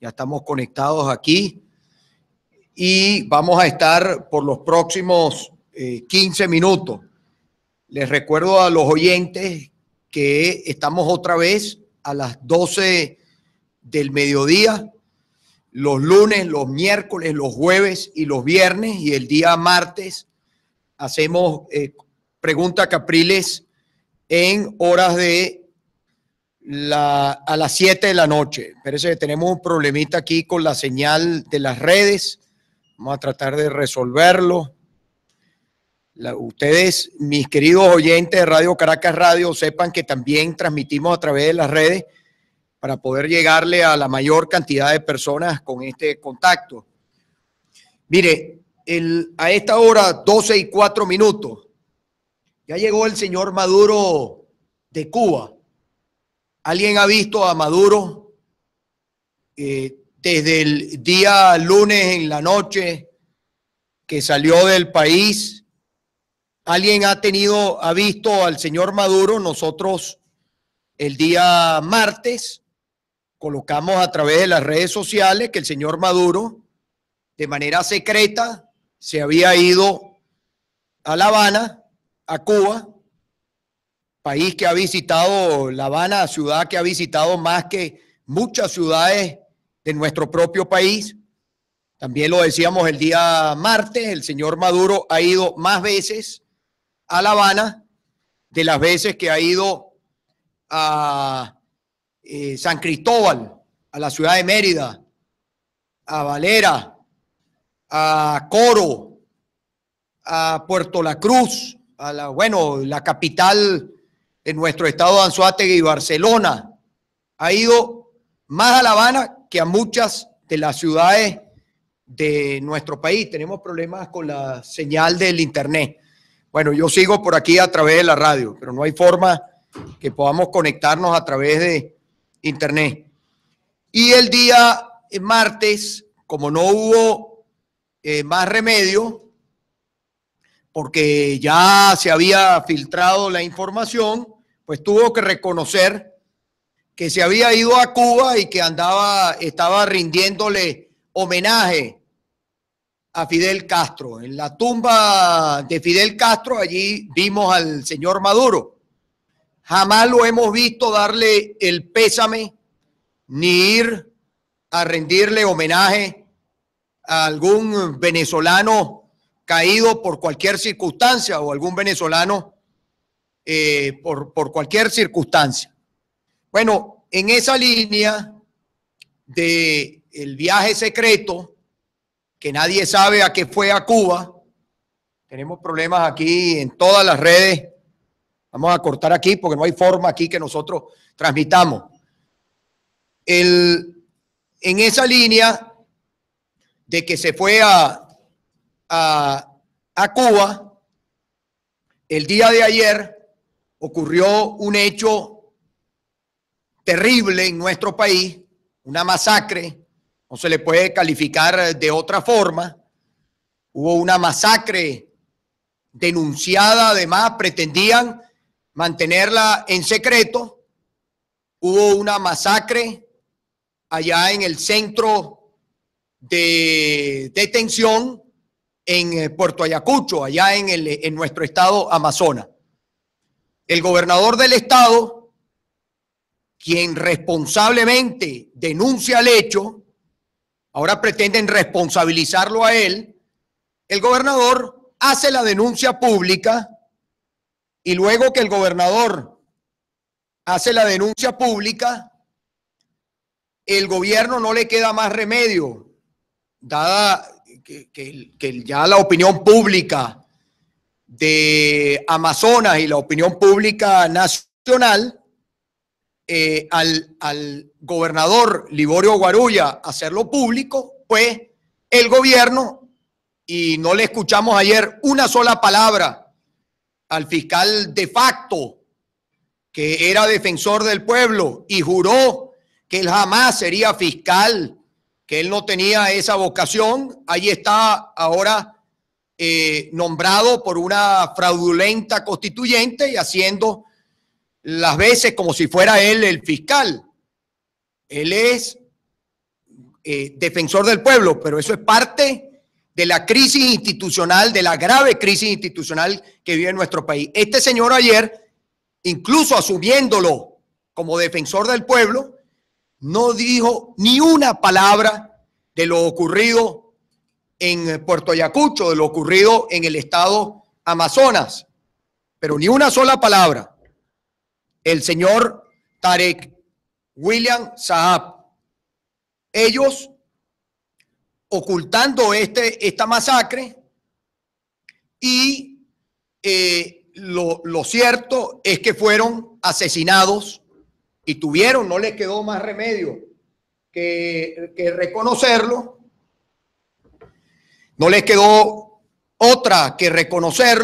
ya estamos conectados aquí y vamos a estar por los próximos 15 eh, minutos. Les recuerdo a los oyentes que estamos otra vez a las 12 del mediodía, los lunes, los miércoles, los jueves y los viernes y el día martes hacemos eh, pregunta Capriles en horas de la, a las 7 de la noche. Parece que tenemos un problemita aquí con la señal de las redes. Vamos a tratar de resolverlo. ustedes, mis queridos oyentes de Radio Caracas Radio, sepan que también transmitimos a través de las redes para poder llegarle a la mayor cantidad de personas con este contacto. Mire, el, a esta hora, 12 y 4 minutos, ya llegó el señor Maduro de Cuba. ¿Alguien ha visto a Maduro eh, desde el día lunes en la noche que salió del país? ¿Alguien ha tenido, ha visto al señor Maduro? Nosotros el día martes colocamos a través de las redes sociales que el señor Maduro de manera secreta se había ido a La Habana, a Cuba, país que ha visitado, La Habana, ciudad que ha visitado más que muchas ciudades de nuestro propio país. También lo decíamos el día martes, el señor Maduro ha ido más veces a La Habana de las veces que ha ido a eh, San Cristóbal, a la ciudad de Mérida, a Valera, a Coro, a Puerto La Cruz, a la, bueno, la capital en nuestro estado de Anzuategui Barcelona. Ha ido más a La Habana que a muchas de las ciudades de nuestro país. Tenemos problemas con la señal del Internet. Bueno, yo sigo por aquí a través de la radio, pero no hay forma que podamos conectarnos a través de Internet. Y el día martes, como no hubo eh, más remedio, porque ya se había filtrado la información, pues tuvo que reconocer que se había ido a Cuba y que andaba, estaba rindiéndole homenaje a Fidel Castro. En la tumba de Fidel Castro, allí vimos al señor Maduro. Jamás lo hemos visto darle el pésame ni ir a rendirle homenaje a algún venezolano caído por cualquier circunstancia o algún venezolano eh, por, por cualquier circunstancia. Bueno, en esa línea de el viaje secreto, que nadie sabe a qué fue a Cuba, tenemos problemas aquí en todas las redes. Vamos a cortar aquí porque no hay forma aquí que nosotros transmitamos. El, en esa línea de que se fue a a, Cuba, el día de ayer ocurrió un hecho terrible en nuestro país, una masacre, no se le puede calificar de otra forma. Hubo una masacre denunciada, además pretendían mantenerla en secreto. Hubo una masacre allá en el centro de detención en eh, Puerto Ayacucho, allá en, el, eh, en nuestro estado Amazonas. El gobernador del estado, quien responsablemente denuncia el hecho, ahora pretenden responsabilizarlo a él, el gobernador hace la denuncia pública y luego que el gobernador hace la denuncia pública, el gobierno no le queda más remedio, dada que, ya la opinión pública de Amazonas y la opinión pública nacional eh, al, al, gobernador Liborio Guarulla hacerlo público, pues el gobierno, y no le escuchamos ayer una sola palabra al fiscal de facto, que era defensor del pueblo y juró que él jamás sería fiscal que él no tenía esa vocación. ahí está ahora eh, nombrado por una fraudulenta constituyente y haciendo las veces como si fuera él el fiscal. Él es eh, defensor del pueblo, pero eso es parte de la crisis institucional, de la grave crisis institucional que vive nuestro país. Este señor ayer, incluso asumiéndolo como defensor del pueblo, no dijo ni una palabra de lo ocurrido en eh, Puerto Ayacucho, de lo ocurrido en el estado Amazonas, pero ni una sola palabra. El señor Tarek William Saab. Ellos, ocultando este, esta masacre, y eh, lo cierto es que fueron asesinados y tuvieron, no le quedó más remedio que, que reconocerlo, no les quedó otra que reconocer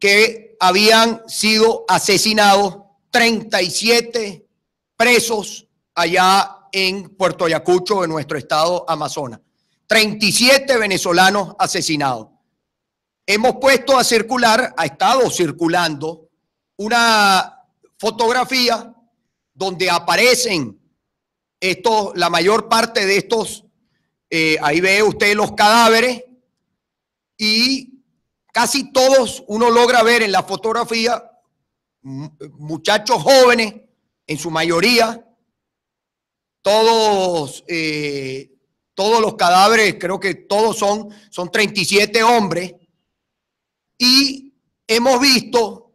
que habían sido asesinados 37 presos allá en Puerto Ayacucho, en nuestro estado Amazonas. 37 venezolanos asesinados. Hemos puesto a circular, ha estado circulando, una fotografía donde aparecen estos, la mayor parte de estos, eh, ahí ve usted los cadáveres y casi todos uno logra ver en la fotografía muchachos jóvenes, en su mayoría, todos, eh, todos los cadáveres, creo que todos son, son 37 hombres, y hemos visto,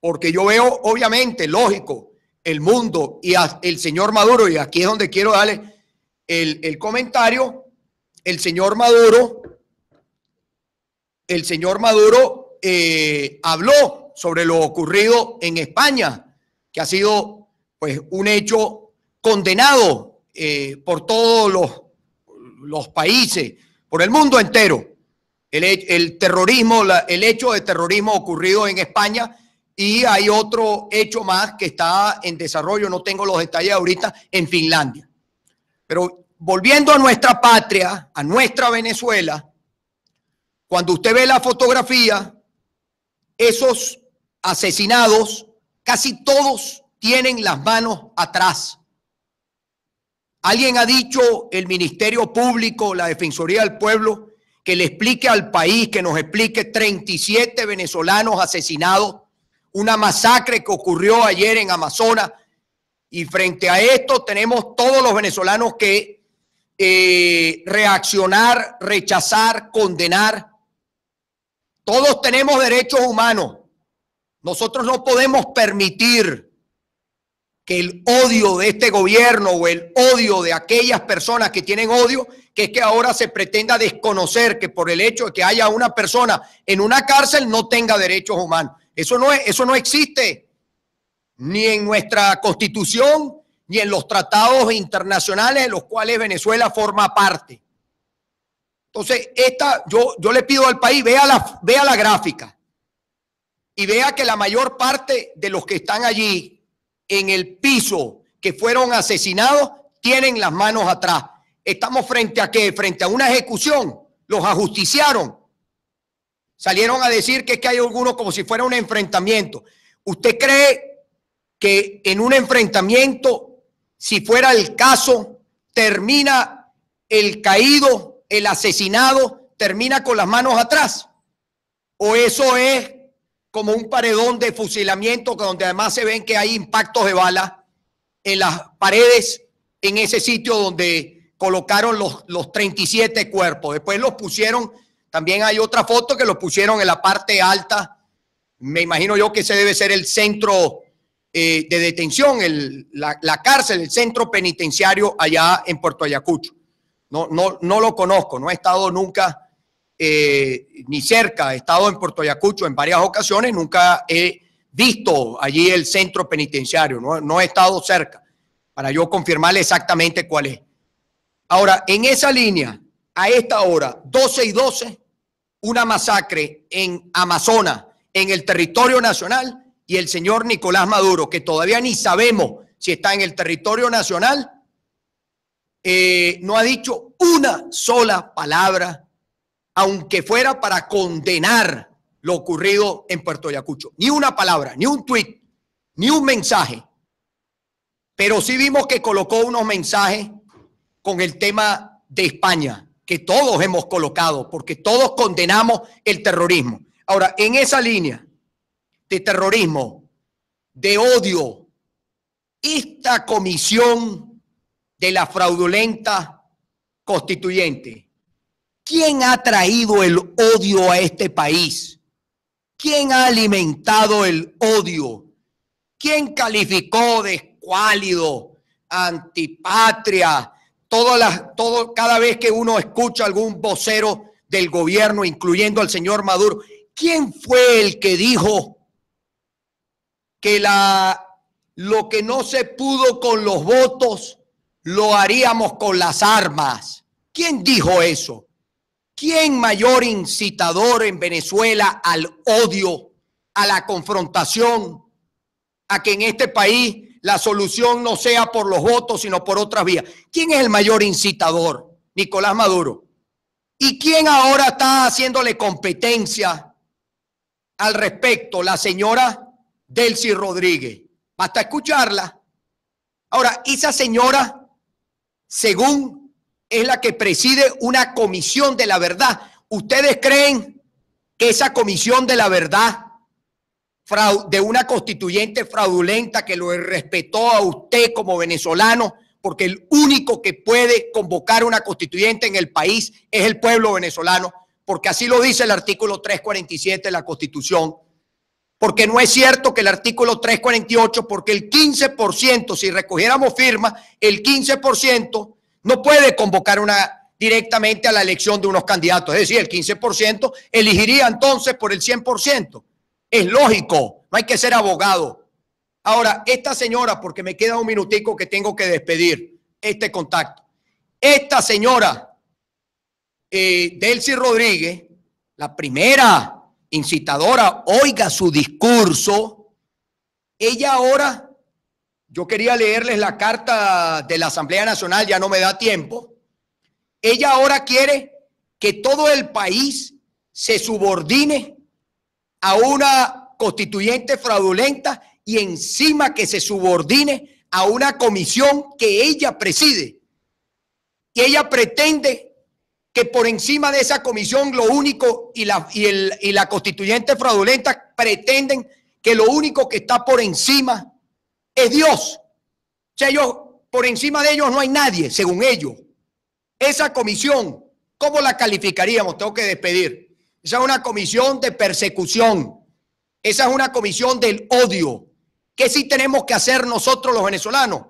porque yo veo, obviamente, lógico, el mundo y el señor Maduro, y aquí es donde quiero darle el, comentario, el señor Maduro, el señor Maduro eh, habló sobre lo ocurrido en España, que ha sido pues un hecho condenado eh, por todos los, los países, por el mundo entero. El, el, terrorismo, el hecho de terrorismo ocurrido en España y hay otro hecho más que está en desarrollo, no tengo los detalles ahorita, en Finlandia. Pero volviendo a nuestra patria, a nuestra Venezuela, cuando usted ve la fotografía, esos asesinados, casi todos tienen las manos atrás. Alguien ha dicho, el Ministerio Público, la Defensoría del Pueblo, que le explique al país, que nos explique 37 venezolanos asesinados una masacre que ocurrió ayer en Amazonas. Y frente a esto tenemos todos los venezolanos que eh, reaccionar, rechazar, condenar. Todos tenemos derechos humanos. Nosotros no podemos permitir que el odio de este gobierno o el odio de aquellas personas que tienen odio, que es que ahora se pretenda desconocer que por el hecho de que haya una persona en una cárcel no tenga derechos humanos. Eso no, es, eso no existe ni en nuestra constitución ni en los tratados internacionales de los cuales Venezuela forma parte. Entonces, esta, yo, yo le pido al país, vea la, vea la gráfica y vea que la mayor parte de los que están allí en el piso que fueron asesinados tienen las manos atrás. Estamos frente a qué? Frente a una ejecución. Los ajusticiaron Salieron a decir que es que hay algunos como si fuera un enfrentamiento. ¿Usted cree que en un enfrentamiento, si fuera el caso, termina el caído, el asesinado, termina con las manos atrás? ¿O eso es como un paredón de fusilamiento donde además se ven que hay impactos de bala en las paredes, en ese sitio donde colocaron los, los 37 cuerpos? Después los pusieron también hay otra foto que lo pusieron en la parte alta. Me imagino yo que ese debe ser el centro eh, de detención, la, cárcel, el centro penitenciario allá en Puerto Ayacucho. No, no, no lo conozco, no he estado nunca eh, ni cerca, he estado en Puerto Ayacucho en varias ocasiones, nunca he visto allí el centro penitenciario, no, no he estado cerca para yo confirmarle exactamente cuál es. Ahora, en esa línea, a esta hora, 12 y 12, una masacre en Amazonas, en el territorio nacional, y el señor Nicolás Maduro, que todavía ni sabemos si está en el territorio nacional, eh, no ha dicho una sola palabra, aunque fuera para condenar lo ocurrido en Puerto Ayacucho. Ni una palabra, ni un tuit, ni un mensaje. Pero sí vimos que colocó unos mensajes con el tema de España que todos hemos colocado, porque todos condenamos el terrorismo. Ahora, en esa línea de terrorismo, de odio, esta comisión de la fraudulenta constituyente, ¿quién ha traído el odio a este país? ¿Quién ha alimentado el odio? ¿Quién calificó de escuálido, antipatria, todas las, todo, cada vez que uno escucha algún vocero del gobierno, incluyendo al señor Maduro, ¿quién fue el que dijo que la, lo que no se pudo con los votos lo haríamos con las armas? ¿Quién dijo eso? ¿Quién mayor incitador en Venezuela al odio, a la confrontación, a que en este país la solución no sea por los votos, sino por otras vías. ¿Quién es el mayor incitador? Nicolás Maduro. ¿Y quién ahora está haciéndole competencia al respecto? La señora Delcy Rodríguez. Basta escucharla. Ahora, esa señora, según es la que preside una comisión de la verdad, ¿ustedes creen que esa comisión de la verdad de una constituyente fraudulenta que lo respetó a usted como venezolano, porque el único que puede convocar una constituyente en el país es el pueblo venezolano, porque así lo dice el artículo 347 de la Constitución. Porque no es cierto que el artículo 348, porque el 15%, si recogiéramos firmas, el 15% no puede convocar una directamente a la elección de unos candidatos. Es decir, el 15% elegiría entonces por el 100%. Es lógico, no hay que ser abogado. Ahora, esta señora, porque me queda un minutico que tengo que despedir este contacto. Esta señora, eh, Delcy Rodríguez, la primera incitadora, oiga su discurso. Ella ahora, yo quería leerles la carta de la Asamblea Nacional, ya no me da tiempo. Ella ahora quiere que todo el país se subordine a una constituyente fraudulenta y encima que se subordine a una comisión que ella preside. Y ella pretende que por encima de esa comisión lo único y la, y, el, y la constituyente fraudulenta pretenden que lo único que está por encima es Dios. O sea, ellos, por encima de ellos no hay nadie, según ellos. Esa comisión, ¿cómo la calificaríamos? Tengo que despedir. Esa es una comisión de persecución. Esa es una comisión del odio. ¿Qué sí tenemos que hacer nosotros los venezolanos?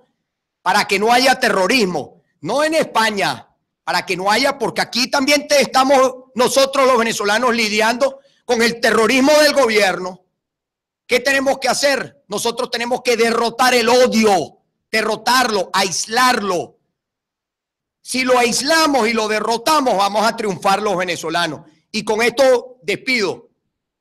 Para que no haya terrorismo. No en España, para que no haya, porque aquí también estamos nosotros los venezolanos lidiando con el terrorismo del gobierno. ¿Qué tenemos que hacer? Nosotros tenemos que derrotar el odio, derrotarlo, aislarlo. Si lo aislamos y lo derrotamos, vamos a triunfar los venezolanos. Y con esto despido.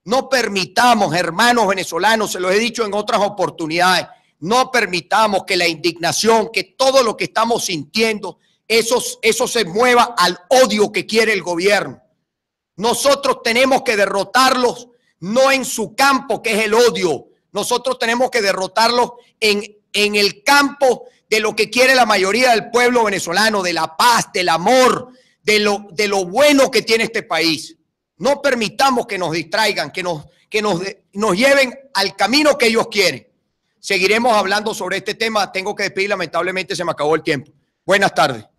No permitamos, hermanos venezolanos, se los he dicho en otras oportunidades, no permitamos que la indignación, que todo lo que estamos sintiendo, eso, eso se mueva al odio que quiere el gobierno. Nosotros tenemos que derrotarlos no en su campo, que es el odio. Nosotros tenemos que derrotarlos en, en el campo de lo que quiere la mayoría del pueblo venezolano, de la paz, del amor, de lo, de lo bueno que tiene este país. No permitamos que nos distraigan, que, nos, que nos, nos lleven al camino que ellos quieren. Seguiremos hablando sobre este tema. Tengo que despedir, lamentablemente se me acabó el tiempo. Buenas tardes.